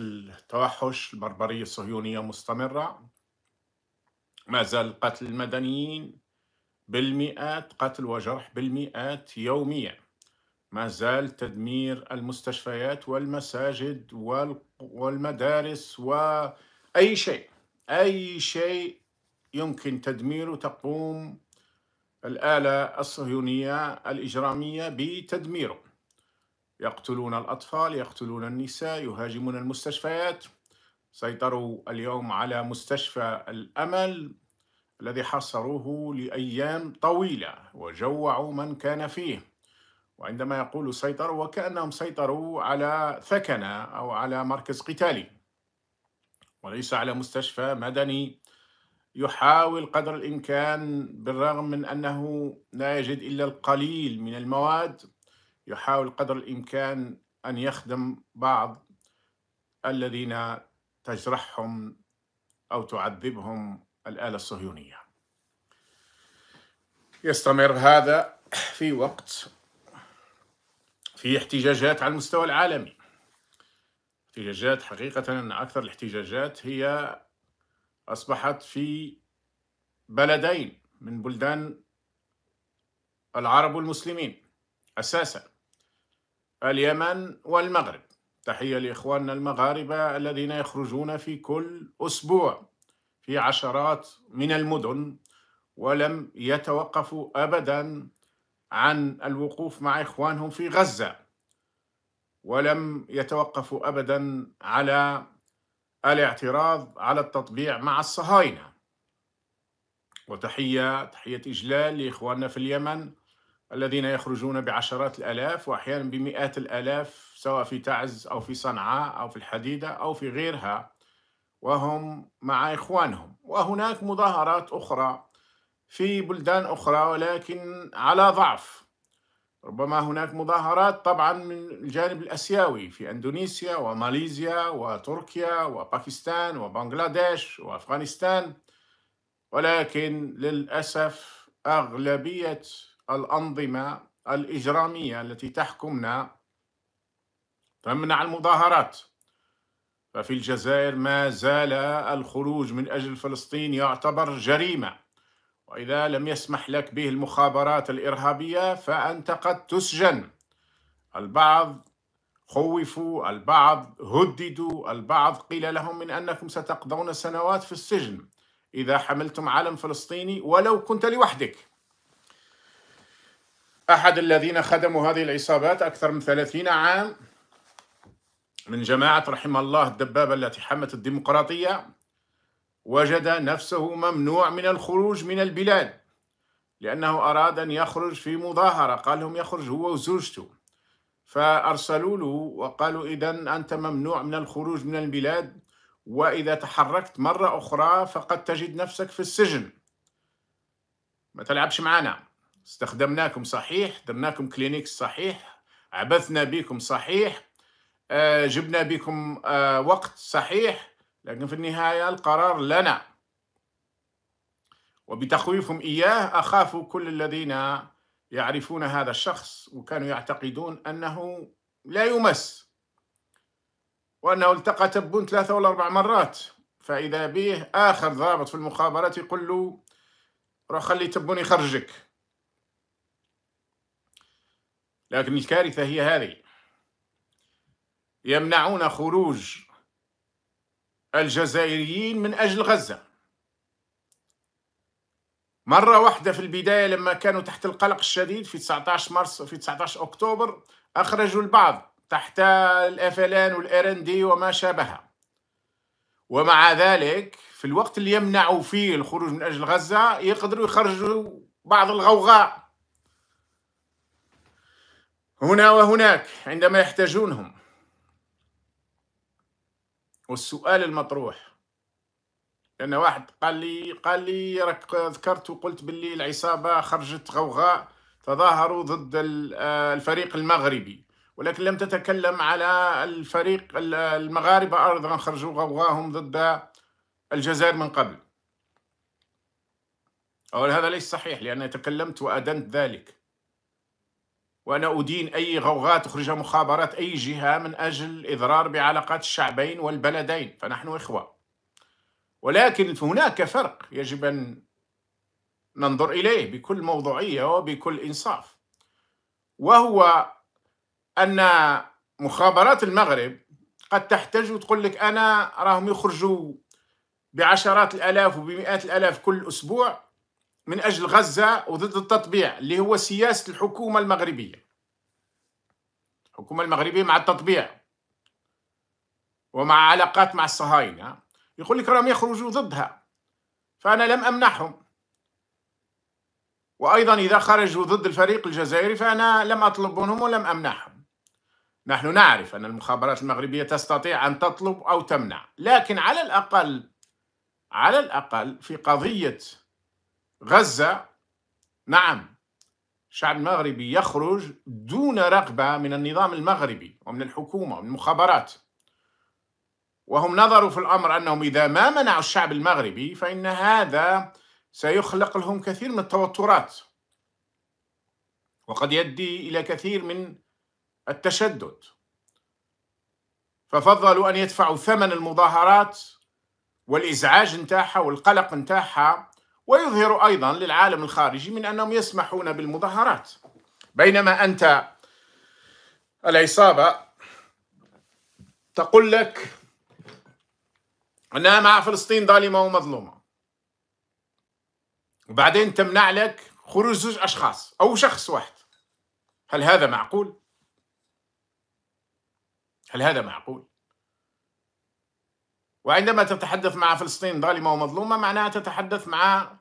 التوحش البربرية الصهيونية مستمرة ما زال قتل المدنيين بالمئات قتل وجرح بالمئات يوميا ما زال تدمير المستشفيات والمساجد والمدارس وأي شيء أي شيء يمكن تدميره تقوم الآلة الصهيونية الإجرامية بتدميره يقتلون الأطفال يقتلون النساء يهاجمون المستشفيات سيطروا اليوم على مستشفى الأمل الذي حاصروه لأيام طويلة وجوعوا من كان فيه وعندما يقول سيطروا وكأنهم سيطروا على ثكنة أو على مركز قتالي وليس على مستشفى مدني يحاول قدر الإمكان بالرغم من أنه لا يجد إلا القليل من المواد يحاول قدر الإمكان أن يخدم بعض الذين تجرحهم أو تعذبهم الآلة الصهيونية يستمر هذا في وقت في احتجاجات على المستوى العالمي احتجاجات حقيقة أن أكثر الاحتجاجات هي أصبحت في بلدين من بلدان العرب والمسلمين أساساً اليمن والمغرب تحية لإخواننا المغاربة الذين يخرجون في كل أسبوع في عشرات من المدن ولم يتوقفوا أبدا عن الوقوف مع إخوانهم في غزة ولم يتوقفوا أبدا على الاعتراض على التطبيع مع الصهاينة وتحية تحية إجلال لإخواننا في اليمن الذين يخرجون بعشرات الآلاف وأحيانا بمئات الآلاف سواء في تعز أو في صنعاء أو في الحديدة أو في غيرها وهم مع إخوانهم وهناك مظاهرات أخرى في بلدان أخرى ولكن على ضعف ربما هناك مظاهرات طبعا من الجانب الاسيوي في اندونيسيا وماليزيا وتركيا وباكستان وبنغلاديش وافغانستان ولكن للاسف اغلبيه الأنظمة الإجرامية التي تحكمنا تمنع المظاهرات ففي الجزائر ما زال الخروج من أجل فلسطين يعتبر جريمة وإذا لم يسمح لك به المخابرات الإرهابية فأنت قد تسجن البعض خوفوا البعض هددوا البعض قيل لهم من أنكم ستقضون سنوات في السجن إذا حملتم علم فلسطيني ولو كنت لوحدك أحد الذين خدموا هذه العصابات أكثر من ثلاثين عام من جماعة رحم الله الدبابة التي حمت الديمقراطية وجد نفسه ممنوع من الخروج من البلاد لأنه أراد أن يخرج في مظاهرة قال لهم يخرج هو وزوجته فأرسلوا له وقالوا إذا أنت ممنوع من الخروج من البلاد وإذا تحركت مرة أخرى فقد تجد نفسك في السجن ما تلعبش معنا استخدمناكم صحيح درناكم كلينيكس صحيح عبثنا بكم صحيح آه، جبنا بكم آه، وقت صحيح لكن في النهاية القرار لنا وبتخويفهم إياه أخاف كل الذين يعرفون هذا الشخص وكانوا يعتقدون أنه لا يمس وأنه التقى تبون ثلاثة ولا أربع مرات فإذا به آخر ضابط في المخابرات يقول له روح خلي تبون يخرجك لكن الكارثة هي هذه يمنعون خروج الجزائريين من أجل غزة مرة واحدة في البداية لما كانوا تحت القلق الشديد في 19 مارس في 19 أكتوبر أخرجوا البعض تحت الأفلان والأرندي وما شابهها ومع ذلك في الوقت اللي يمنعوا فيه الخروج من أجل غزة يقدروا يخرجوا بعض الغوغاء هنا وهناك عندما يحتاجونهم والسؤال المطروح لأن واحد قال لي قال لي راك ذكرت وقلت باللي العصابة خرجت غوغاء تظاهروا ضد آه، الفريق المغربي ولكن لم تتكلم على الفريق المغاربة أيضا خرجوا غوغاهم ضد الجزائر من قبل أول هذا ليس صحيح لأنني تكلمت وأدنت ذلك وأنا أدين أي غوغاء تخرجها مخابرات أي جهة من أجل الإضرار بعلاقات الشعبين والبلدين فنحن إخوة ولكن هناك فرق يجب أن ننظر إليه بكل موضوعية وبكل إنصاف وهو أن مخابرات المغرب قد تحتاج وتقول لك أنا راهم يخرجوا بعشرات الآلاف وبمئات الآلاف كل أسبوع من أجل غزة وضد التطبيع اللي هو سياسة الحكومة المغربية الحكومة المغربية مع التطبيع ومع علاقات مع الصهاينة يقول لك راهم يخرجوا ضدها فأنا لم أمنحهم وأيضا إذا خرجوا ضد الفريق الجزائري فأنا لم أطلب منهم ولم أمنحهم نحن نعرف أن المخابرات المغربية تستطيع أن تطلب أو تمنع لكن على الأقل على الأقل في قضية غزة نعم الشعب المغربي يخرج دون رغبة من النظام المغربي ومن الحكومة ومن المخابرات وهم نظروا في الأمر أنهم إذا ما منعوا الشعب المغربي فإن هذا سيخلق لهم كثير من التوترات وقد يؤدي إلى كثير من التشدد ففضلوا أن يدفعوا ثمن المظاهرات والإزعاج نتاعها والقلق نتاعها ويظهر أيضا للعالم الخارجي من أنهم يسمحون بالمظاهرات بينما أنت العصابة تقول لك أنها مع فلسطين ظالمة ومظلومة وبعدين تمنع لك خروج زوج أشخاص أو شخص واحد هل هذا معقول؟ هل هذا معقول؟ وعندما تتحدث مع فلسطين ظالمة ومظلومة معناها تتحدث مع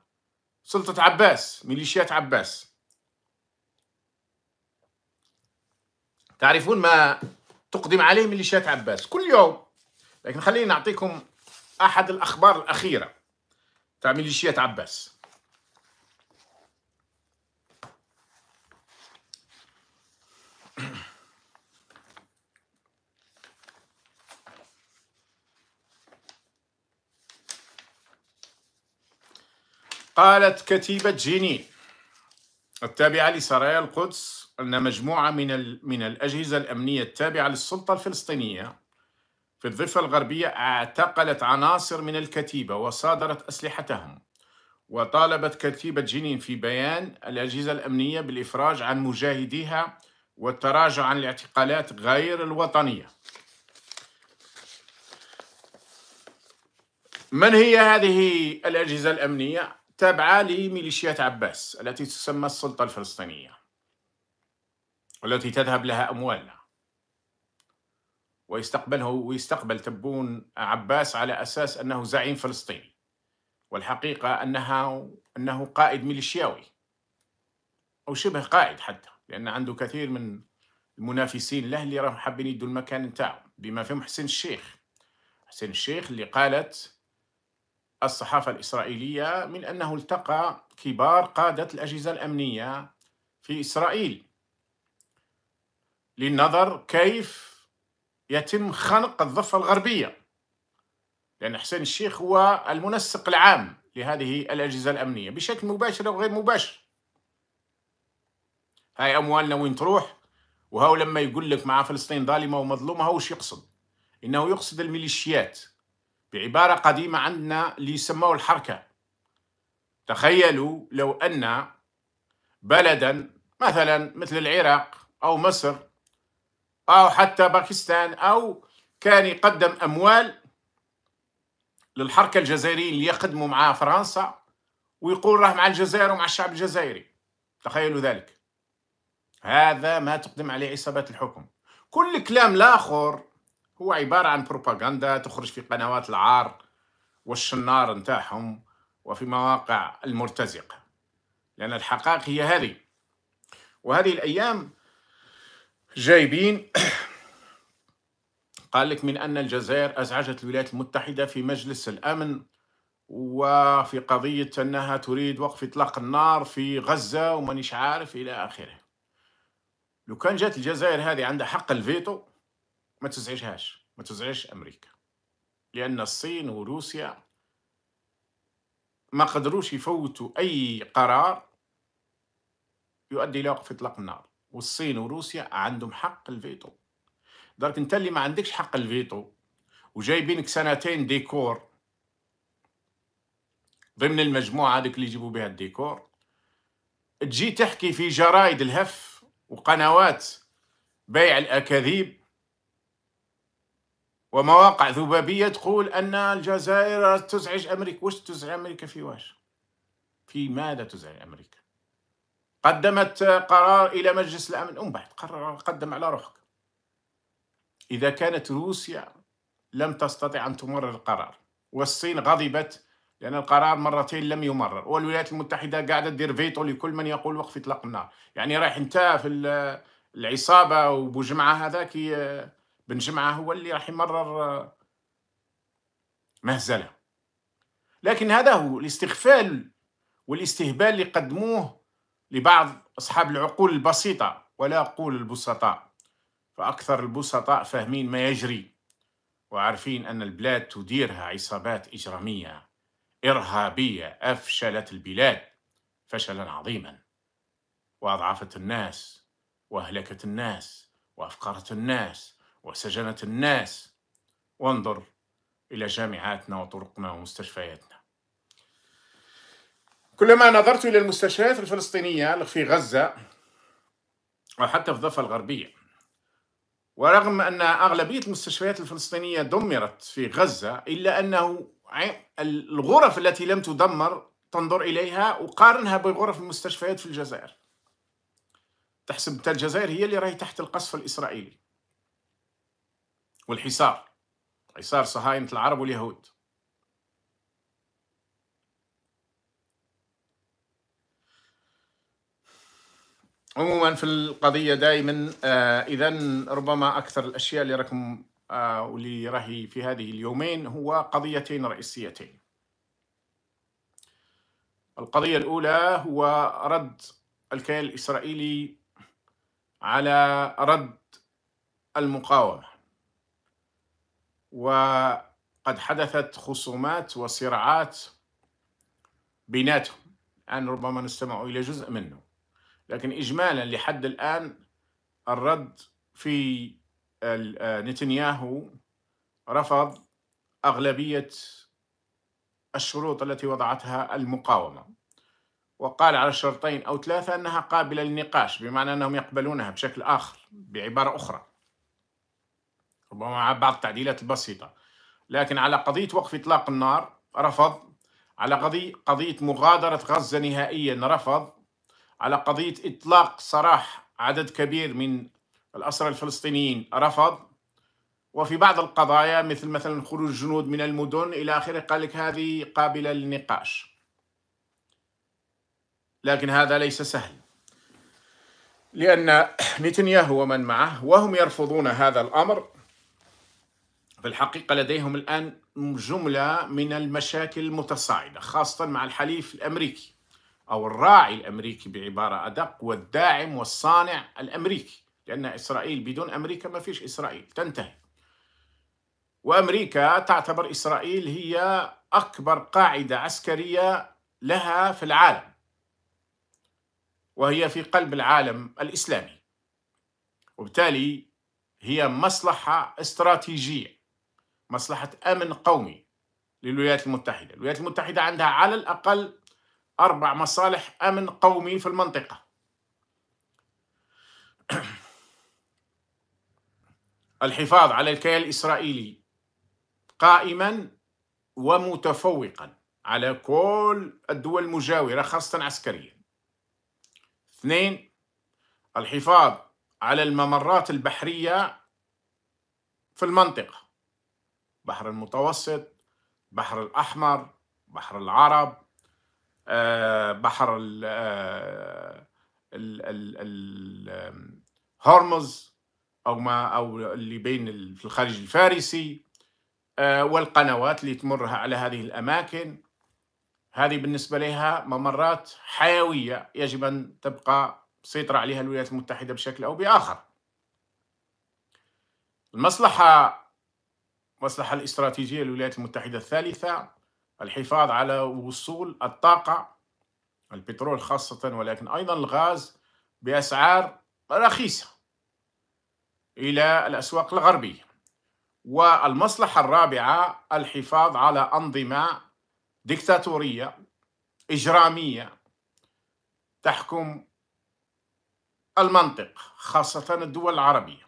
سلطة عباس ميليشيات عباس تعرفون ما تقدم عليه ميليشيات عباس كل يوم لكن خليني نعطيكم أحد الأخبار الأخيرة تاع ميليشيات عباس قالت كتيبة جيني التابعة لسرايا القدس أن مجموعة من من الأجهزة الأمنية التابعة للسلطة الفلسطينية في الضفة الغربية اعتقلت عناصر من الكتيبة وصادرت أسلحتهم وطالبت كتيبة جنين في بيان الأجهزة الأمنية بالإفراج عن مجاهديها والتراجع عن الاعتقالات غير الوطنية من هي هذه الأجهزة الأمنية؟ تابعة لميليشيات عباس التي تسمى السلطة الفلسطينية والتي تذهب لها أموالها ويستقبله ويستقبل تبون عباس على أساس أنه زعيم فلسطيني والحقيقة أنها أنه قائد ميليشياوي أو شبه قائد حتى لأن عنده كثير من المنافسين له اللي راهم حابين يدوا المكان نتاعهم بما فيهم حسين الشيخ حسين الشيخ اللي قالت الصحافة الإسرائيلية من أنه التقى كبار قادة الأجهزة الأمنية في إسرائيل للنظر كيف يتم خنق الضفة الغربية لأن حسين الشيخ هو المنسق العام لهذه الأجهزة الأمنية بشكل مباشر أو غير مباشر هاي أموالنا وين تروح وهو لما يقول لك مع فلسطين ظالمة ومظلومة هو وش يقصد إنه يقصد الميليشيات بعبارة قديمة عندنا اللي يسموه الحركة تخيلوا لو أن بلدا مثلا مثل العراق أو مصر أو حتى باكستان أو كان يقدم أموال للحركة الجزائرية اللي يخدموا مع فرنسا ويقول راه مع الجزائر ومع الشعب الجزائري تخيلوا ذلك هذا ما تقدم عليه عصابات الحكم كل كلام لاخر هو عباره عن بروباغندا تخرج في قنوات العار والشنار نتاعهم وفي مواقع المرتزقه لان الحقائق هي هذه وهذه الايام جايبين قال لك من ان الجزائر ازعجت الولايات المتحده في مجلس الامن وفي قضيه انها تريد وقف اطلاق النار في غزه ومانيش عارف الى اخره لو كان جات الجزائر هذه عندها حق الفيتو ما تزعجهاش ما تزعجش أمريكا لأن الصين وروسيا ما قدروش يفوتوا أي قرار يؤدي إلى وقف إطلاق النار والصين وروسيا عندهم حق الفيتو درك أنت اللي ما عندكش حق الفيتو وجايبينك سنتين ديكور ضمن المجموعة هذيك اللي يجيبوا بها الديكور تجي تحكي في جرايد الهف وقنوات بيع الأكاذيب ومواقع ذبابية تقول أن الجزائر تزعج أمريكا وش تزعج أمريكا في واش في ماذا تزعج أمريكا قدمت قرار إلى مجلس الأمن أم بعد قرر قدم على روحك إذا كانت روسيا لم تستطع أن تمرر القرار والصين غضبت لأن القرار مرتين لم يمرر والولايات المتحدة قاعدة تدير فيتو لكل من يقول وقف إطلاق النار يعني رايح أنت في العصابة وبجمعة هذاك بن جمعة هو اللي راح يمرر آه، مهزلة لكن هذا هو الاستغفال والاستهبال اللي قدموه لبعض أصحاب العقول البسيطة ولا أقول البسطاء فأكثر البسطاء فاهمين ما يجري وعارفين أن البلاد تديرها عصابات إجرامية إرهابية أفشلت البلاد فشلا عظيما وأضعفت الناس وأهلكت الناس وأفقرت الناس وسجنت الناس وانظر إلى جامعاتنا وطرقنا ومستشفياتنا كلما نظرت إلى المستشفيات الفلسطينية في غزة وحتى في الضفة الغربية ورغم أن أغلبية المستشفيات الفلسطينية دمرت في غزة إلا أنه الغرف التي لم تدمر تنظر إليها وقارنها بغرف المستشفيات في الجزائر تحسب الجزائر هي اللي راهي تحت القصف الإسرائيلي والحصار حصار صهاينة العرب واليهود عموما في القضية دائما آه إذا ربما أكثر الأشياء اللي راكم آه واللي راهي في هذه اليومين هو قضيتين رئيسيتين القضية الأولى هو رد الكيان الإسرائيلي على رد المقاومة وقد حدثت خصومات وصراعات بيناتهم الآن ربما نستمع إلى جزء منه لكن إجمالا لحد الآن الرد في آه، نتنياهو رفض أغلبية الشروط التي وضعتها المقاومة وقال على شرطين أو ثلاثة أنها قابلة للنقاش بمعنى أنهم يقبلونها بشكل آخر بعبارة أخرى ربما بعض التعديلات البسيطة لكن على قضية وقف إطلاق النار رفض على قضية قضية مغادرة غزة نهائيا رفض على قضية إطلاق سراح عدد كبير من الأسرى الفلسطينيين رفض وفي بعض القضايا مثل مثلا خروج الجنود من المدن إلى آخره قال لك هذه قابلة للنقاش لكن هذا ليس سهل لأن نتنياهو ومن معه وهم يرفضون هذا الأمر في الحقيقة لديهم الآن جملة من المشاكل المتصاعدة خاصة مع الحليف الأمريكي أو الراعي الأمريكي بعبارة أدق والداعم والصانع الأمريكي لأن إسرائيل بدون أمريكا ما فيش إسرائيل تنتهي وأمريكا تعتبر إسرائيل هي أكبر قاعدة عسكرية لها في العالم وهي في قلب العالم الإسلامي وبالتالي هي مصلحة استراتيجية مصلحة أمن قومي للولايات المتحدة الولايات المتحدة عندها على الأقل أربع مصالح أمن قومي في المنطقة الحفاظ على الكيان الإسرائيلي قائما ومتفوقا على كل الدول المجاورة خاصة عسكريا اثنين الحفاظ على الممرات البحرية في المنطقة بحر المتوسط بحر الأحمر بحر العرب آه، بحر الهرمز آه، هرمز أو ما أو اللي بين في الخليج الفارسي آه، والقنوات اللي تمر على هذه الأماكن هذه بالنسبة لها ممرات حيوية يجب أن تبقى سيطرة عليها الولايات المتحدة بشكل أو بآخر المصلحة المصلحة الاستراتيجية للولايات المتحدة الثالثة الحفاظ على وصول الطاقة البترول خاصة ولكن أيضا الغاز بأسعار رخيصة إلى الأسواق الغربية والمصلحة الرابعة الحفاظ على أنظمة ديكتاتورية إجرامية تحكم المنطق خاصة الدول العربية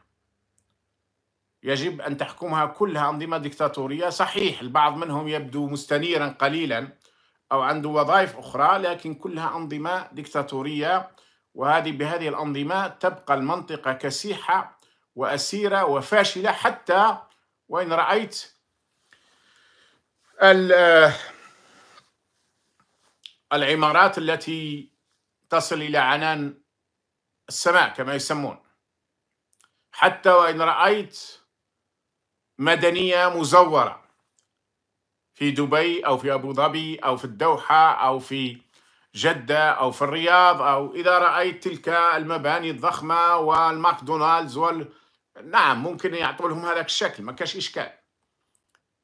يجب أن تحكمها كلها أنظمة ديكتاتورية صحيح البعض منهم يبدو مستنيرا قليلا أو عنده وظائف أخرى لكن كلها أنظمة ديكتاتورية وهذه بهذه الأنظمة تبقى المنطقة كسيحة وأسيرة وفاشلة حتى وإن رأيت العمارات التي تصل إلى عنان السماء كما يسمون حتى وإن رأيت مدنية مزورة في دبي أو في أبو ظبي أو في الدوحة أو في جدة أو في الرياض أو إذا رأيت تلك المباني الضخمة والماكدونالدز وال... نعم ممكن يعطوا لهم هذاك الشكل ما كاش إشكال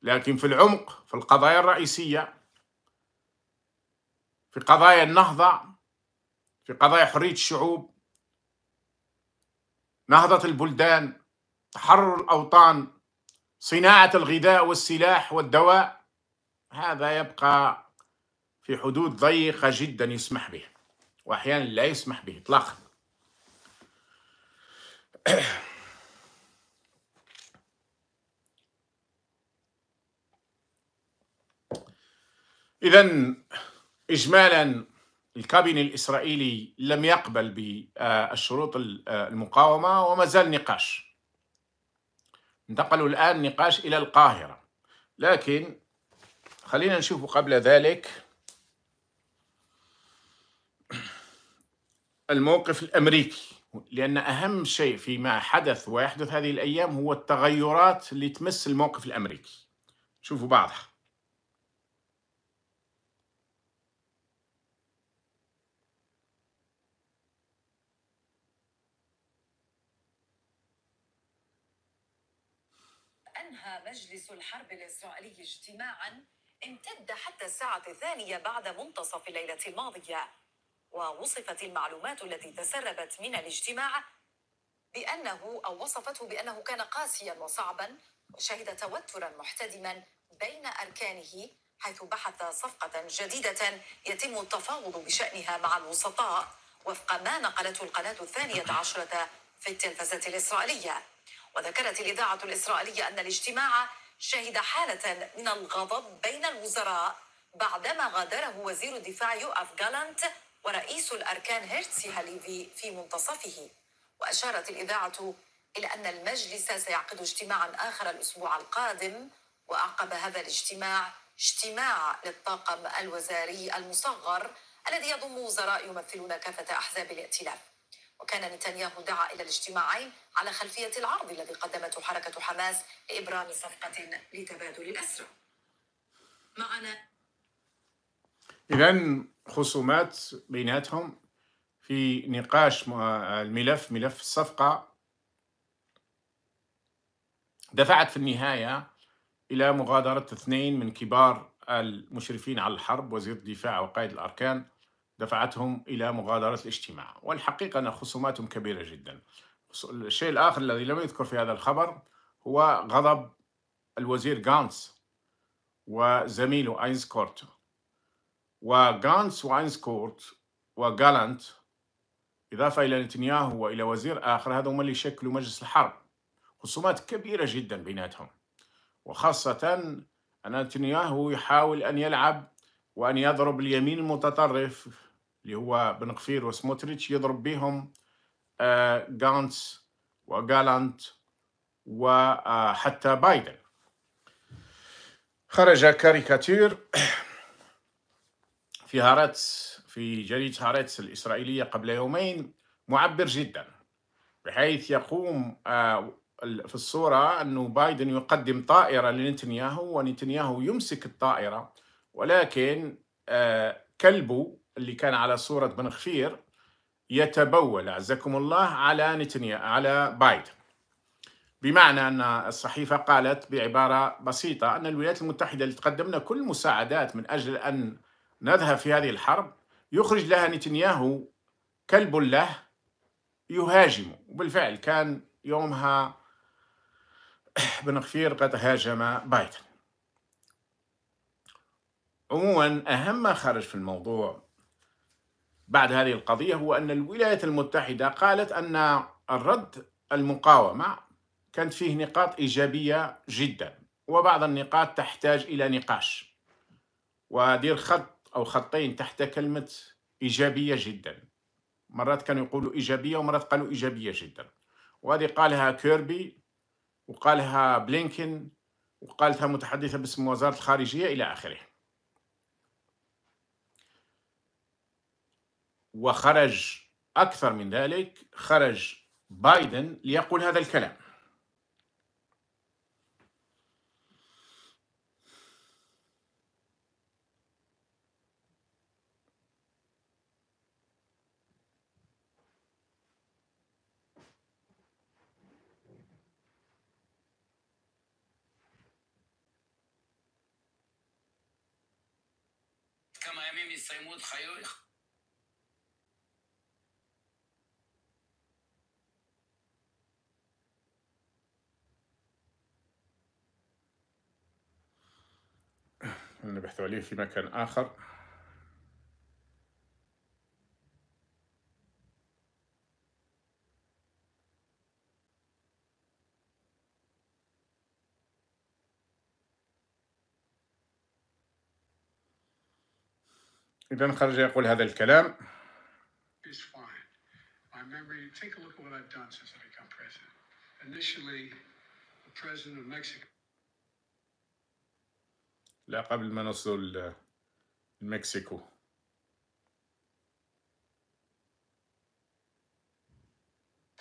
لكن في العمق في القضايا الرئيسية في قضايا النهضة في قضايا حرية الشعوب نهضة البلدان تحرر الأوطان صناعه الغذاء والسلاح والدواء هذا يبقى في حدود ضيقه جدا يسمح به واحيانا لا يسمح به اطلاقا اذا اجمالا الكابين الاسرائيلي لم يقبل بالشروط المقاومه وما زال نقاش انتقلوا الآن نقاش إلى القاهرة لكن خلينا نشوف قبل ذلك الموقف الأمريكي لأن أهم شيء فيما حدث ويحدث هذه الأيام هو التغيرات اللي تمس الموقف الأمريكي شوفوا بعضها مجلس الحرب الإسرائيلي اجتماعا امتد حتى الساعة الثانية بعد منتصف الليلة الماضية ووصفت المعلومات التي تسربت من الاجتماع بأنه أو وصفته بأنه كان قاسيا وصعبا وشهد توترا محتدما بين أركانه حيث بحث صفقة جديدة يتم التفاوض بشأنها مع الوسطاء وفق ما نقلته القناة الثانية عشرة في التلفزة الإسرائيلية وذكرت الإذاعة الإسرائيلية أن الاجتماع شهد حالة من الغضب بين الوزراء بعدما غادره وزير الدفاع يوآف جالانت ورئيس الأركان هيرتسي هاليفي في منتصفه وأشارت الإذاعة إلى أن المجلس سيعقد اجتماعا آخر الأسبوع القادم وأعقب هذا الاجتماع اجتماع للطاقم الوزاري المصغر الذي يضم وزراء يمثلون كافة أحزاب الائتلاف وكان نتنياهو دعا إلى الاجتماعين على خلفية العرض الذي قدمته حركة حماس لإبرام صفقة لتبادل الأسرى معنا إذا خصومات بيناتهم في نقاش الملف ملف الصفقة دفعت في النهاية إلى مغادرة اثنين من كبار المشرفين على الحرب وزير الدفاع وقائد الأركان دفعتهم إلى مغادرة الاجتماع والحقيقة أن خصوماتهم كبيرة جدا الشيء الآخر الذي لم يذكر في هذا الخبر هو غضب الوزير غانس وزميله أينسكورت وغانس وأينسكورت وغالانت إضافة إلى نتنياهو وإلى وزير آخر هذا هم اللي شكلوا مجلس الحرب خصومات كبيرة جدا بيناتهم وخاصة أن نتنياهو يحاول أن يلعب وأن يضرب اليمين المتطرف اللي هو بن غفير وسموتريتش يضرب بهم غانتس آه، وغالانت وحتى آه، بايدن خرج كاريكاتير في هارتس في جريدة هارتس الإسرائيلية قبل يومين معبر جدا بحيث يقوم آه، في الصورة أنه بايدن يقدم طائرة لنتنياهو ونتنياهو يمسك الطائرة ولكن آه، كلبه اللي كان على صورة بن خفير يتبول أعزكم الله على نتنيا على بايدن بمعنى أن الصحيفة قالت بعبارة بسيطة أن الولايات المتحدة اللي تقدمنا كل المساعدات من أجل أن نذهب في هذه الحرب يخرج لها نتنياهو كلب له يهاجمه وبالفعل كان يومها بن غفير قد هاجم بايدن عموما أهم ما خرج في الموضوع بعد هذه القضية هو أن الولايات المتحدة قالت أن الرد المقاومة كانت فيه نقاط إيجابية جدا وبعض النقاط تحتاج إلى نقاش ودير خط أو خطين تحت كلمة إيجابية جدا مرات كانوا يقولوا إيجابية ومرات قالوا إيجابية جدا وهذه قالها كيربي وقالها بلينكن وقالتها متحدثة باسم وزارة الخارجية إلى آخره وخرج أكثر من ذلك خرج بايدن ليقول هذا الكلام يصيمون خيوخ ان نبحث عليه في مكان آخر إذا خرج يقول هذا الكلام is fine. My memory, take a look at what I've done since I become president. Initially, the president of Mexico. لا قبل ما نصل المكسيكو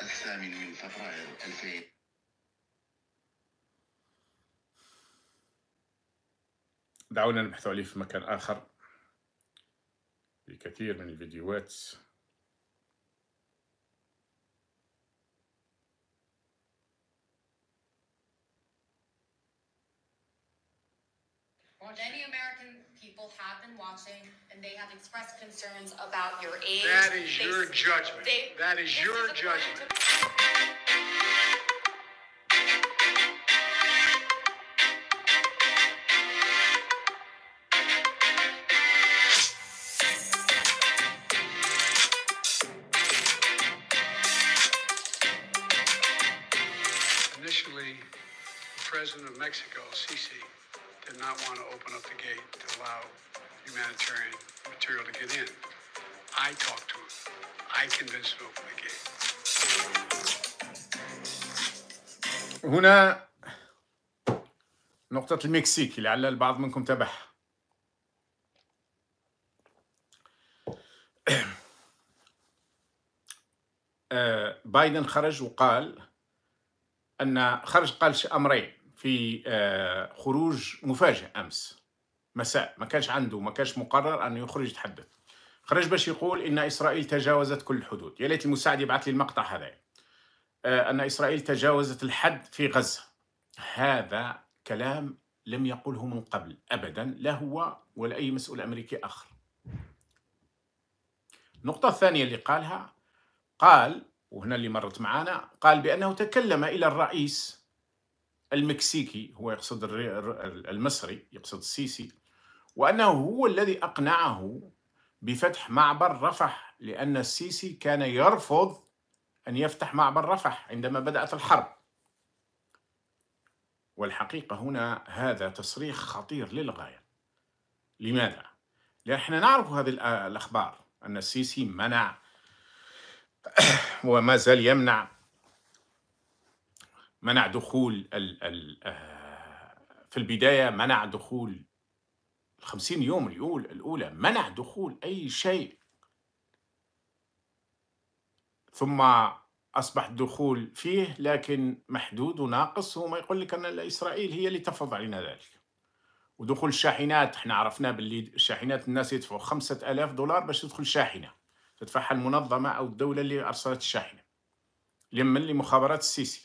الثامن من فبراير 2000 دعونا نبحث عليه في مكان آخر في كثير من الفيديوهات Many American people have been watching, and they have expressed concerns about your age. That is they, your judgment. They, that is your is judgment. Initially, the President of Mexico, Sisi, did not want to open up the gate to allow humanitarian material to get in. I talked to him. I convinced him to open the gate. هنا نقطة المكسيك لعل البعض منكم تابعها بايدن خرج وقال أن خرج قال أمرين في آه، خروج مفاجئ امس مساء ما كانش عنده ما كانش مقرر انه يخرج يتحدث خرج باش يقول ان اسرائيل تجاوزت كل الحدود يا ليت المساعد يبعث لي المقطع هذا آه، ان اسرائيل تجاوزت الحد في غزه هذا كلام لم يقله من قبل ابدا لا هو ولا اي مسؤول امريكي اخر النقطه الثانيه اللي قالها قال وهنا اللي مرت معانا قال بانه تكلم الى الرئيس المكسيكي هو يقصد المصري يقصد السيسي وأنه هو الذي أقنعه بفتح معبر رفح لأن السيسي كان يرفض أن يفتح معبر رفح عندما بدأت الحرب والحقيقة هنا هذا تصريح خطير للغاية لماذا؟ لأن احنا نعرف هذه الأخبار أن السيسي منع وما زال يمنع منع دخول الـ الـ آه، في البداية منع دخول الخمسين يوم الأولى, الأولى منع دخول أي شيء ثم أصبح الدخول فيه لكن محدود وناقص وما يقول لك أن إسرائيل هي اللي تفرض علينا ذلك ودخول الشاحنات احنا عرفنا باللي الشاحنات الناس يدفعوا خمسة ألاف دولار باش تدخل شاحنة تدفعها المنظمة أو الدولة اللي أرسلت الشاحنة لمن لمخابرات السيسي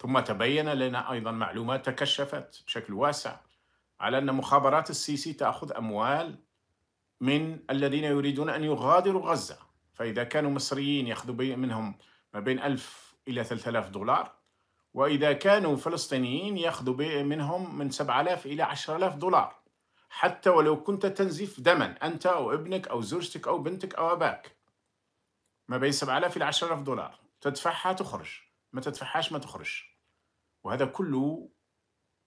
ثم تبين لنا أيضا معلومات تكشفت بشكل واسع على أن مخابرات السيسي تأخذ أموال من الذين يريدون أن يغادروا غزة فإذا كانوا مصريين يأخذوا منهم ما بين ألف إلى ثلاثة آلاف دولار وإذا كانوا فلسطينيين يأخذوا منهم من سبعة آلاف إلى عشرة آلاف دولار حتى ولو كنت تنزف دما أنت أو ابنك أو زوجتك أو بنتك أو أباك ما بين سبعة آلاف إلى عشرة آلاف دولار تدفعها تخرج ما تدفعهاش ما تخرج وهذا كله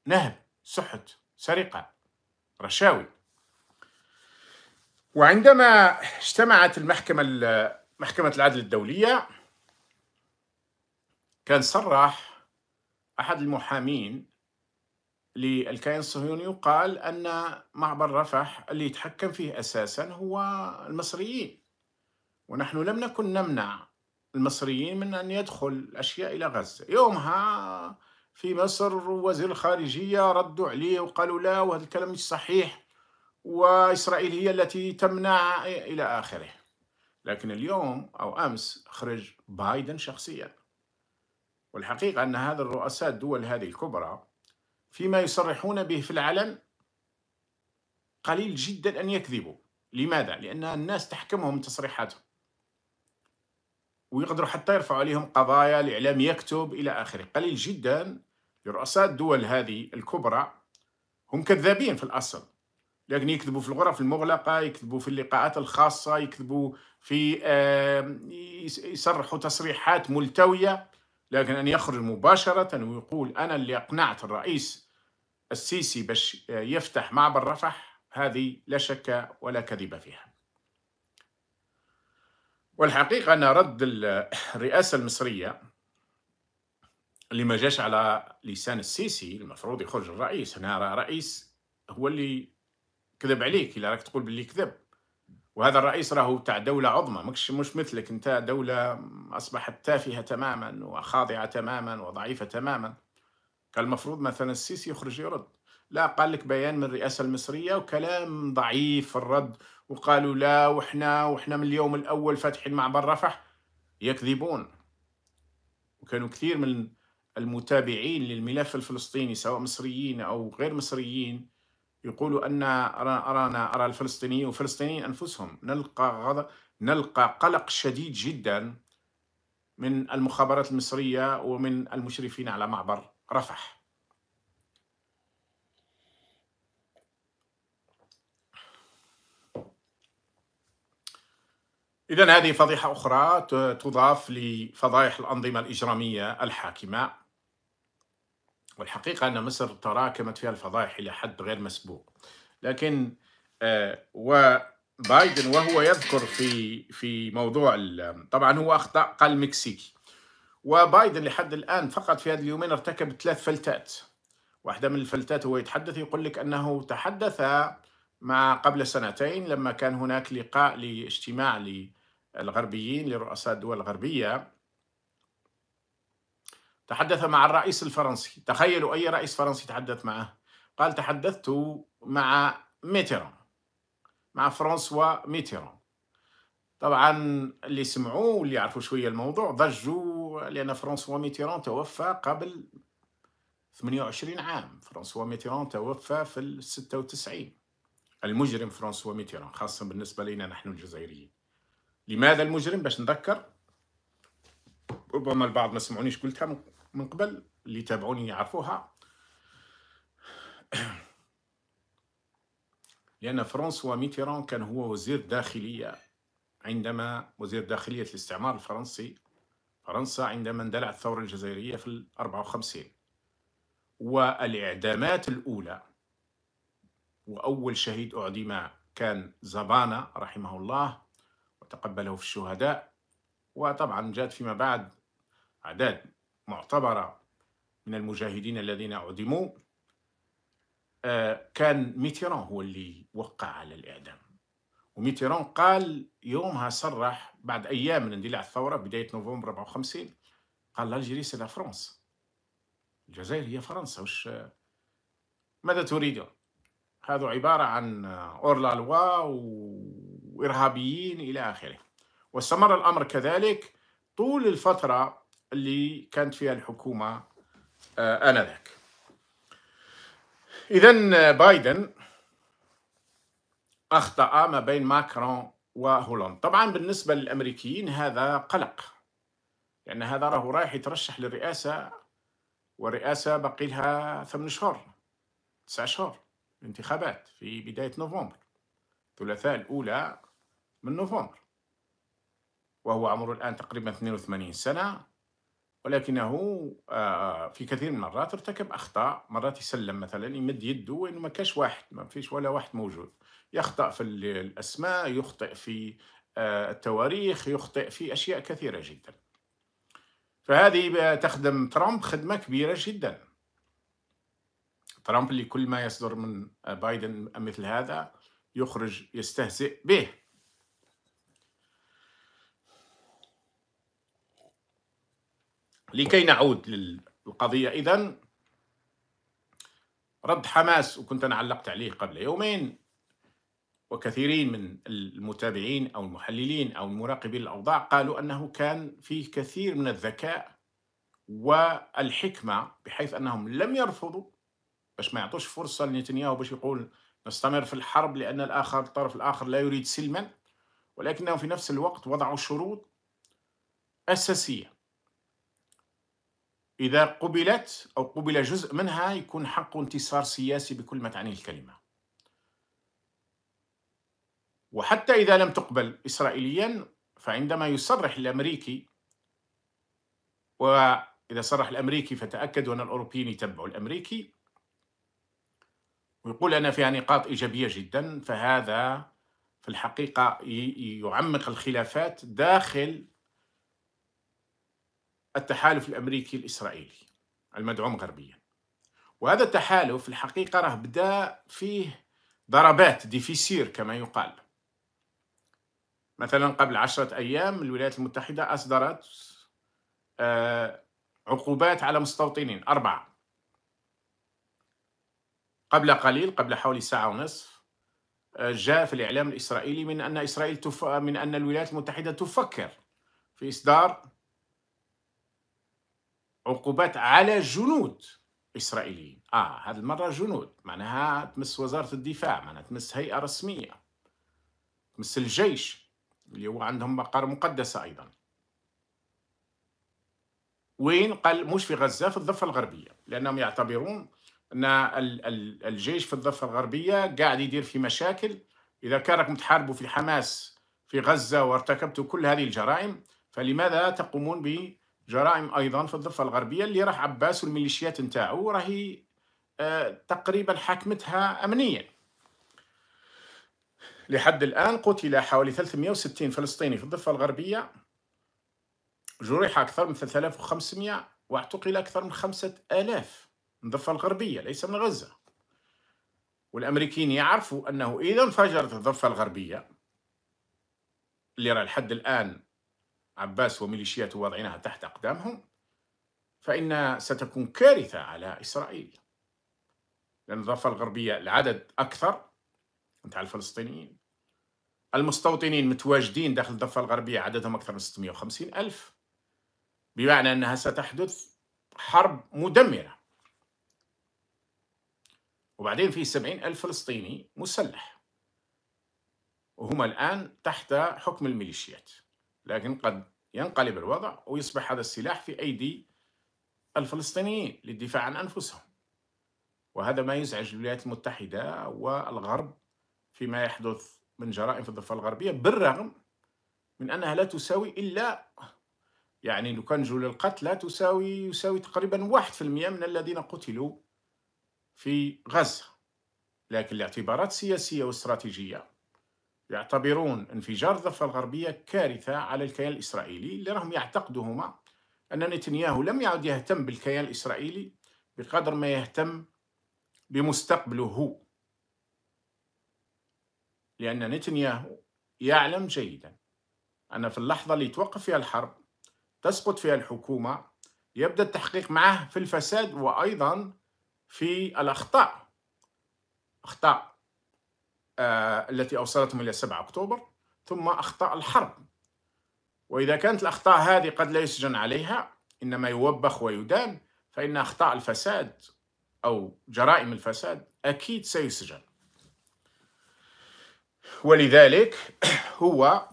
نهب سحت سرقة رشاوي وعندما اجتمعت المحكمة محكمة العدل الدولية كان صرح أحد المحامين للكيان الصهيوني وقال أن معبر رفح اللي يتحكم فيه أساسا هو المصريين ونحن لم نكن نمنع المصريين من أن يدخل أشياء إلى غزة يومها في مصر وزير الخارجية ردوا عليه وقالوا لا وهذا الكلام مش صحيح وإسرائيل هي التي تمنع إلى آخره لكن اليوم أو أمس خرج بايدن شخصيا والحقيقة أن هذا الرؤساء الدول هذه الكبرى فيما يصرحون به في العلن قليل جدا أن يكذبوا لماذا؟ لأن الناس تحكمهم تصريحاتهم ويقدروا حتى يرفعوا عليهم قضايا الإعلام يكتب إلى آخره قليل جدا لرؤساء الدول هذه الكبرى هم كذابين في الأصل لكن يكذبوا في الغرف المغلقة يكذبوا في اللقاءات الخاصة يكذبوا في يصرحوا تصريحات ملتوية لكن أن يخرج مباشرة ويقول أنا اللي أقنعت الرئيس السيسي باش آه، يفتح معبر رفح هذه لا شك ولا كذب فيها والحقيقة أن رد الرئاسة المصرية اللي ما جاش على لسان السيسي المفروض يخرج الرئيس هنا رئيس هو اللي كذب عليك إلا راك تقول باللي كذب وهذا الرئيس راهو تاع دولة عظمى مش مش مثلك أنت دولة أصبحت تافهة تماما وخاضعة تماما وضعيفة تماما كان المفروض مثلا السيسي يخرج يرد لا قال لك بيان من الرئاسة المصرية وكلام ضعيف في الرد وقالوا لا وإحنا وإحنا من اليوم الأول فاتحين معبر رفح يكذبون وكانوا كثير من المتابعين للملف الفلسطيني سواء مصريين أو غير مصريين يقولوا أن أرانا أرى, أرى الفلسطينيين وفلسطينيين أنفسهم نلقى غضب نلقى قلق شديد جدا من المخابرات المصرية ومن المشرفين على معبر رفح إذا هذه فضيحة أخرى تضاف لفضائح الأنظمة الإجرامية الحاكمة والحقيقة أن مصر تراكمت فيها الفضائح إلى حد غير مسبوق لكن آه، وبايدن وهو يذكر في في موضوع طبعا هو أخطأ قال مكسيكي وبايدن لحد الآن فقط في هذه اليومين ارتكب ثلاث فلتات واحدة من الفلتات هو يتحدث يقول لك أنه تحدث مع قبل سنتين لما كان هناك لقاء لاجتماع لي الغربيين لرؤساء الدول الغربية تحدث مع الرئيس الفرنسي تخيلوا أي رئيس فرنسي تحدث معه قال تحدثت مع ميتيران مع فرانسوا ميتيران طبعا اللي سمعوه واللي يعرفوا شوية الموضوع ضجوا لأن فرانسوا ميتيران توفى قبل 28 عام فرانسوا ميتيران توفى في الستة 96 المجرم فرانسوا ميتيران خاصة بالنسبة لنا نحن الجزائريين لماذا المجرم باش نذكر ربما البعض ما سمعونيش قلتها من قبل اللي تابعوني يعرفوها لأن فرانسوا ميتيران كان هو وزير داخلية عندما وزير داخلية الاستعمار الفرنسي فرنسا عندما اندلعت الثورة الجزائرية في ال 54 والإعدامات الأولى وأول شهيد أعدم كان زبانا رحمه الله تقبله في الشهداء وطبعا جاءت فيما بعد أعداد معتبرة من المجاهدين الذين أعدموا آه، كان ميتيران هو اللي وقع على الإعدام وميتيران قال يومها صرح بعد أيام من اندلاع الثورة بداية نوفمبر 54 قال الجيري سي لا فرنسا الجزائر هي فرنسا وش ماذا تريدون هذا عبارة عن أورلالوا و وارهابيين الى اخره. واستمر الامر كذلك طول الفتره اللي كانت فيها الحكومه آه، انذاك. اذا آه، بايدن اخطا ما بين ماكرون وهولندا. طبعا بالنسبه للامريكيين هذا قلق. لان هذا راهو رايح يترشح للرئاسه والرئاسه باقي لها ثمان شهور تسع شهور انتخابات في بدايه نوفمبر الثلاثاء الأولى من نوفمبر وهو عمره الآن تقريبا 82 سنة ولكنه آه، في كثير من المرات ارتكب أخطاء مرات يسلم مثلا يمد يده وإنه ما كاش واحد ما فيش ولا واحد موجود يخطأ في الأسماء يخطئ في آه، التواريخ يخطئ في أشياء كثيرة جدا فهذه تخدم ترامب خدمة كبيرة جدا ترامب اللي كل ما يصدر من آه، بايدن مثل هذا يخرج يستهزئ به لكي نعود للقضية إذا رد حماس وكنت أنا علقت عليه قبل يومين وكثيرين من المتابعين أو المحللين أو المراقبين الأوضاع قالوا أنه كان فيه كثير من الذكاء والحكمة بحيث أنهم لم يرفضوا باش ما يعطوش فرصة لنتنياهو باش يقول نستمر في الحرب لأن الآخر الطرف الآخر لا يريد سلما ولكنهم في نفس الوقت وضعوا شروط أساسية إذا قبلت أو قبل جزء منها يكون حق انتصار سياسي بكل ما تعني الكلمة وحتى إذا لم تقبل إسرائيليا فعندما يصرح الأمريكي وإذا صرح الأمريكي فتأكدوا أن الأوروبيين يتبعوا الأمريكي ويقول أنا فيها نقاط إيجابية جدا فهذا في الحقيقة يعمق الخلافات داخل التحالف الأمريكي الإسرائيلي المدعوم غربيا وهذا التحالف في الحقيقة راه بدأ فيه ضربات ديفيسير كما يقال مثلا قبل عشرة أيام الولايات المتحدة أصدرت آه، عقوبات على مستوطنين أربعة قبل قليل قبل حوالي ساعة ونصف آه، جاء في الإعلام الإسرائيلي من أن إسرائيل تف... من أن الولايات المتحدة تفكر في إصدار عقوبات على جنود إسرائيليين آه هذه المرة جنود معناها تمس وزارة الدفاع معناها تمس هيئة رسمية تمس الجيش اللي هو عندهم مقر مقدسة أيضا وين قال مش في غزة في الضفة الغربية لأنهم يعتبرون ان الجيش في الضفه الغربيه قاعد يدير في مشاكل اذا كان راكم تحاربوا في حماس في غزه وارتكبتوا كل هذه الجرائم فلماذا تقومون بجرائم ايضا في الضفه الغربيه اللي راح عباس والميليشيات نتاعو راهي آه، تقريبا حاكمتها امنيا لحد الان قتل حوالي 360 فلسطيني في الضفه الغربيه جرح اكثر من 3500 واعتقل اكثر من 5000 من الضفة الغربية ليس من غزة والأمريكيين يعرفوا أنه إذا انفجرت الضفة الغربية اللي راه لحد الآن عباس وميليشياته واضعينها تحت أقدامهم فإنها ستكون كارثة على إسرائيل لأن الضفة الغربية العدد أكثر متاع الفلسطينيين المستوطنين متواجدين داخل الضفة الغربية عددهم أكثر من 650 ألف بمعنى أنها ستحدث حرب مدمرة وبعدين في سبعين ألف فلسطيني مسلح وهم الآن تحت حكم الميليشيات لكن قد ينقلب الوضع ويصبح هذا السلاح في أيدي الفلسطينيين للدفاع عن أنفسهم وهذا ما يزعج الولايات المتحدة والغرب فيما يحدث من جرائم في الضفة الغربية بالرغم من أنها لا تساوي إلا يعني لو كان جول لا تساوي يساوي تقريبا واحد في المئة من الذين قتلوا في غزة لكن لاعتبارات سياسية واستراتيجية يعتبرون انفجار الضفة الغربية كارثة على الكيان الإسرائيلي لأنهم يعتقدهما أن نتنياهو لم يعد يهتم بالكيان الإسرائيلي بقدر ما يهتم بمستقبله هو لأن نتنياهو يعلم جيدا أن في اللحظة اللي توقف فيها الحرب تسقط فيها الحكومة يبدأ التحقيق معه في الفساد وأيضا في الأخطاء أخطاء آه التي أوصلتهم إلى 7 أكتوبر ثم أخطاء الحرب وإذا كانت الأخطاء هذه قد لا يسجن عليها إنما يوبخ ويدان فإن أخطاء الفساد أو جرائم الفساد أكيد سيسجن ولذلك هو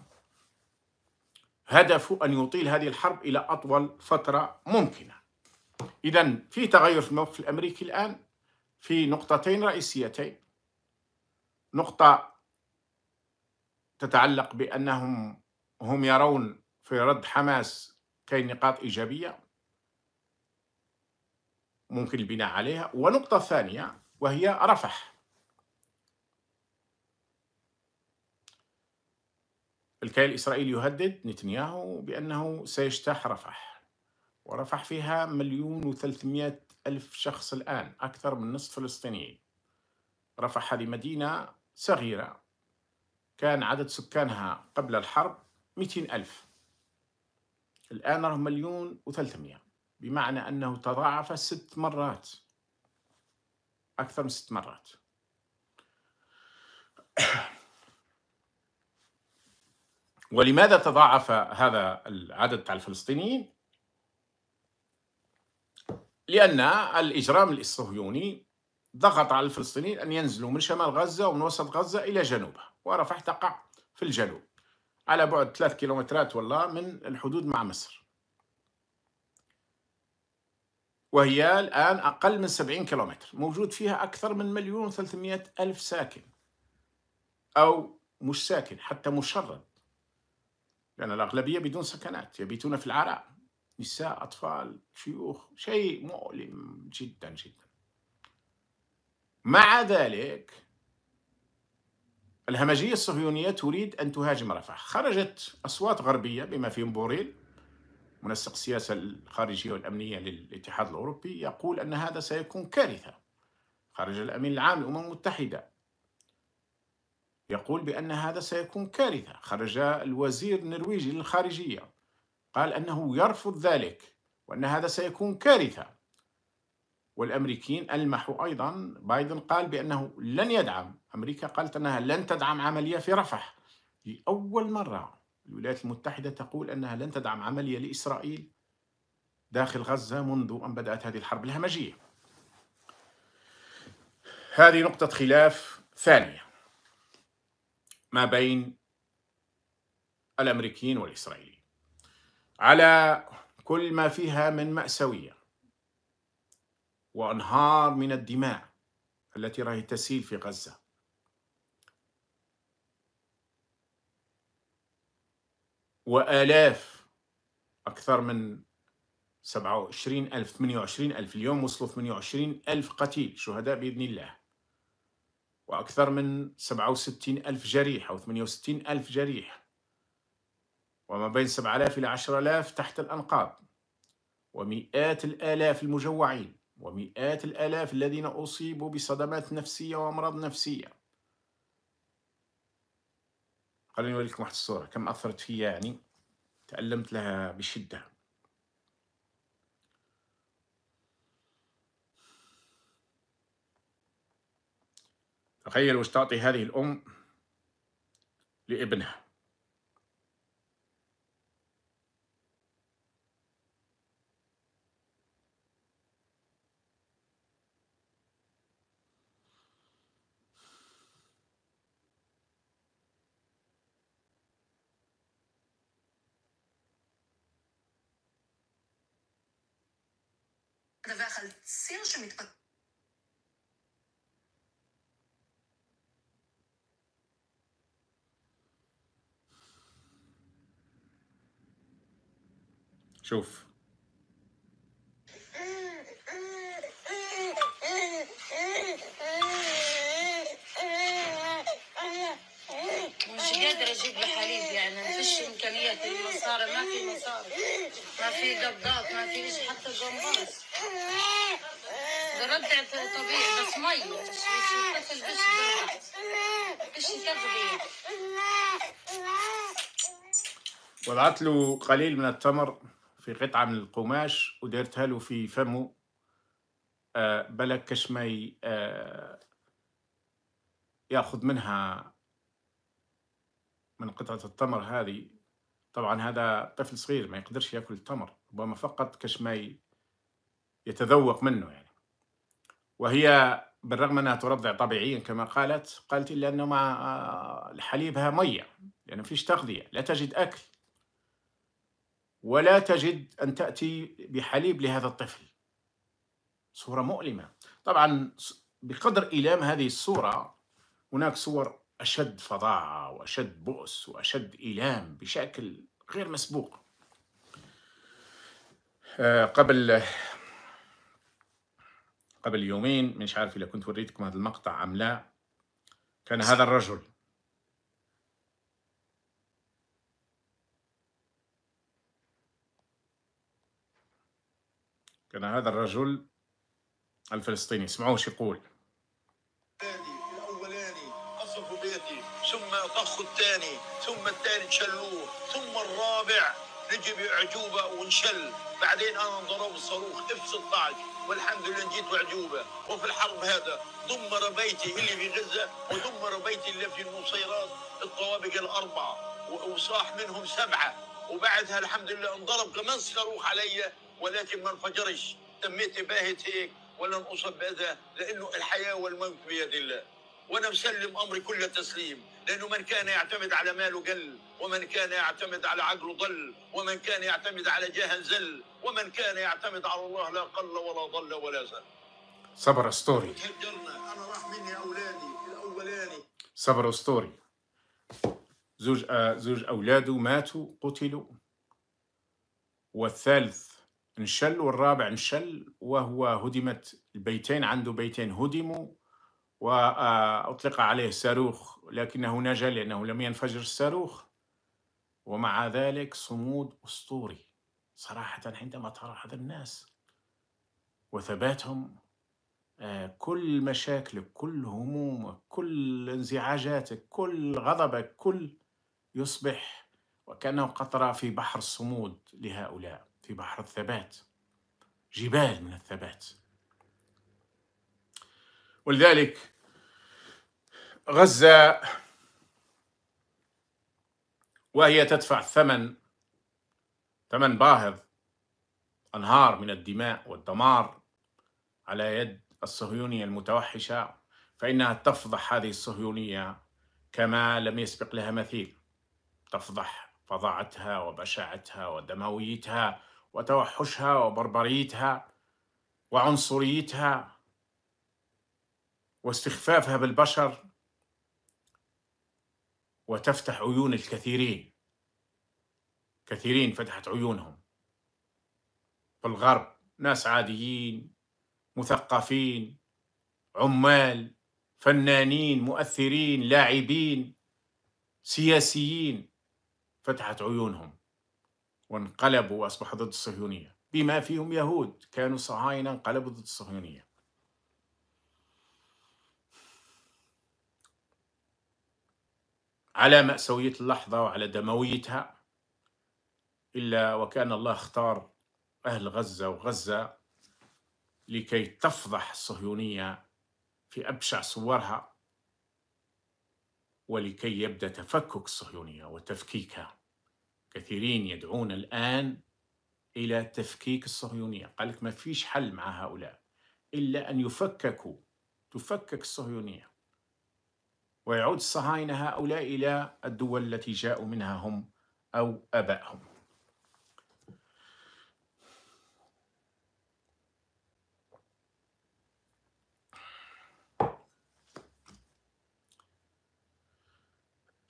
هدفه أن يطيل هذه الحرب إلى أطول فترة ممكنة إذا في تغير في الموقف الأمريكي الآن في نقطتين رئيسيتين نقطة تتعلق بأنهم هم يرون في رد حماس كاين نقاط إيجابية ممكن البناء عليها ونقطة ثانية وهي رفح الكيان الإسرائيلي يهدد نتنياهو بأنه سيجتاح رفح ورفح فيها مليون وثلاثمائة ألف شخص الآن أكثر من نصف فلسطيني رفح هذه مدينة صغيرة كان عدد سكانها قبل الحرب مئتين ألف الآن رهم مليون وثلاثمائة بمعنى أنه تضاعف ست مرات أكثر من ست مرات ولماذا تضاعف هذا العدد على الفلسطينيين؟ لأن الإجرام الصهيوني ضغط على الفلسطينيين أن ينزلوا من شمال غزة ومن وسط غزة إلى جنوبها ورفح تقع في الجنوب على بعد ثلاث كيلومترات والله من الحدود مع مصر وهي الآن أقل من سبعين كيلومتر موجود فيها أكثر من مليون وثلاثمائة ألف ساكن أو مش ساكن حتى مشرد لأن الأغلبية بدون سكنات يبيتون في العراء نساء أطفال شيوخ شيء مؤلم جدا جدا مع ذلك الهمجية الصهيونية تريد أن تهاجم رفح خرجت أصوات غربية بما فيهم بوريل منسق السياسة الخارجية والأمنية للاتحاد الأوروبي يقول أن هذا سيكون كارثة خرج الأمين العام للأمم المتحدة يقول بأن هذا سيكون كارثة خرج الوزير النرويجي للخارجية قال أنه يرفض ذلك وأن هذا سيكون كارثة والأمريكيين ألمحوا أيضا بايدن قال بأنه لن يدعم أمريكا قالت أنها لن تدعم عملية في رفح لأول مرة الولايات المتحدة تقول أنها لن تدعم عملية لإسرائيل داخل غزة منذ أن بدأت هذه الحرب الهمجية هذه نقطة خلاف ثانية ما بين الأمريكيين والإسرائيليين على كل ما فيها من مأساوية وأنهار من الدماء التي راهي تسيل في غزة وآلاف أكثر من 27 ألف 28 ألف اليوم وصلوا 28 ألف قتيل شهداء بإذن الله وأكثر من 67 ألف جريح أو 68 ألف جريح وما بين 7000 إلى 10000 تحت الأنقاض ومئات الآلاف المجوعين ومئات الآلاف الذين أصيبوا بصدمات نفسية وأمراض نفسية خليني أوريكم واحد الصورة كم أثرت فيا يعني تألمت لها بشدة تخيل واش تعطي هذه الأم لابنها על ציר שמתפתח. شوف مش قادر اجيب الحليب يعني ما فيش امكانيات المصاري ما في مصاري ما في قبضات ما فيش حتى قنباص برضع طبيعي بس مي مش مش مش مش وضعت له قليل من التمر في قطعة من القماش ودرتها له في فمه آه بلا كشمي آه، ياخذ منها من قطعة التمر هذه طبعا هذا طفل صغير ما يقدرش يأكل التمر ربما فقط كشما يتذوق منه يعني وهي بالرغم أنها ترضع طبيعيا كما قالت قالت إلا أنه مع آه، حليبها مية لأنه يعني فيش تغذية لا تجد أكل ولا تجد أن تأتي بحليب لهذا الطفل صورة مؤلمة طبعا بقدر إيلام هذه الصورة هناك صور أشد فظاعة وأشد بؤس وأشد إيلام بشكل غير مسبوق آه، قبل قبل يومين مش عارف إذا كنت وريتكم هذا المقطع أم لا كان هذا الرجل كان هذا الرجل الفلسطيني اسمعوه شو يقول ياخذ الثاني ثم الثالث شلوه ثم الرابع نجي بعجوبه ونشل بعدين انا انضرب بالصاروخ اف 16 والحمد لله جيت بعجوبه وفي الحرب هذا دمر بيتي اللي في غزه ودمر بيتي اللي في النصيرات الطوابق الاربعه وصاح منهم سبعه وبعدها الحمد لله انضرب كمان صاروخ علي ولكن ما انفجرش تميت باهت هيك ولن اصب باذى لانه الحياه والموت بيد الله وانا مسلم امري كل تسليم لانه من كان يعتمد على ماله قل ومن كان يعتمد على عقله ضل ومن كان يعتمد على جاه زل ومن كان يعتمد على الله لا قل ولا ضل ولا زل صبر اسطوري انا راح مني اولادي الاولاني صبر اسطوري زوج آه، زوج اولاده ماتوا قتلوا والثالث انشل والرابع انشل وهو هدمت البيتين عنده بيتين هدموا وأطلق عليه صاروخ لكنه نجا لأنه لم ينفجر الصاروخ ومع ذلك صمود أسطوري صراحة عندما ترى هذا الناس وثباتهم آه، كل مشاكلك كل همومك كل انزعاجاتك كل غضبك كل يصبح وكأنه قطرة في بحر الصمود لهؤلاء في بحر الثبات جبال من الثبات ولذلك غزة وهي تدفع ثمن ثمن باهظ أنهار من الدماء والدمار على يد الصهيونية المتوحشة فإنها تفضح هذه الصهيونية كما لم يسبق لها مثيل تفضح فظاعتها وبشاعتها ودمويتها وتوحشها وبربريتها وعنصريتها واستخفافها بالبشر وتفتح عيون الكثيرين كثيرين فتحت عيونهم في الغرب ناس عاديين مثقفين عمال فنانين مؤثرين لاعبين سياسيين فتحت عيونهم وانقلبوا واصبحوا ضد الصهيونيه بما فيهم يهود كانوا صهاينه انقلبوا ضد الصهيونيه على مأساوية اللحظة وعلى دمويتها إلا وكان الله اختار أهل غزة وغزة لكي تفضح الصهيونية في أبشع صورها ولكي يبدأ تفكك الصهيونية وتفكيكها كثيرين يدعون الآن إلى تفكيك الصهيونية قالك ما فيش حل مع هؤلاء إلا أن يفككوا تفكك الصهيونية ويعود الصهاينة هؤلاء إلى الدول التي جاءوا منها هم أو أبائهم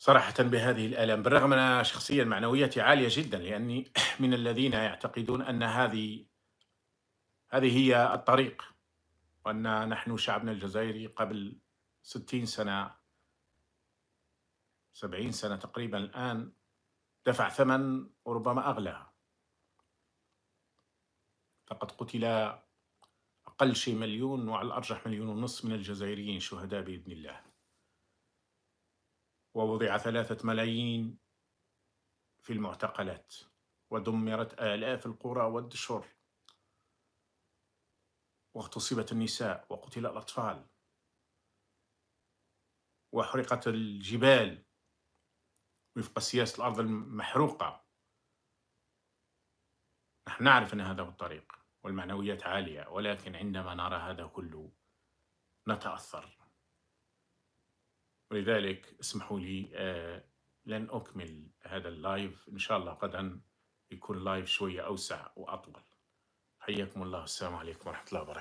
صراحة بهذه الآلام بالرغم أنا شخصيا معنوياتي عالية جدا لأني من الذين يعتقدون أن هذه هذه هي الطريق وأن نحن شعبنا الجزائري قبل ستين سنة 70 سنة تقريبا الآن دفع ثمن وربما أغلى فقد قتل أقل شيء مليون وعلى الأرجح مليون ونصف من الجزائريين شهداء بإذن الله ووضع ثلاثة ملايين في المعتقلات ودمرت آلاف القرى والدشور واغتصبت النساء وقتل الأطفال وأحرقت الجبال وفق سياسة الأرض المحروقة نحن نعرف أن هذا هو الطريق والمعنويات عالية ولكن عندما نرى هذا كله نتأثر ولذلك اسمحوا لي آه لن أكمل هذا اللايف إن شاء الله غدا يكون لايف شوية أوسع وأطول حياكم الله والسلام عليكم ورحمة الله وبركاته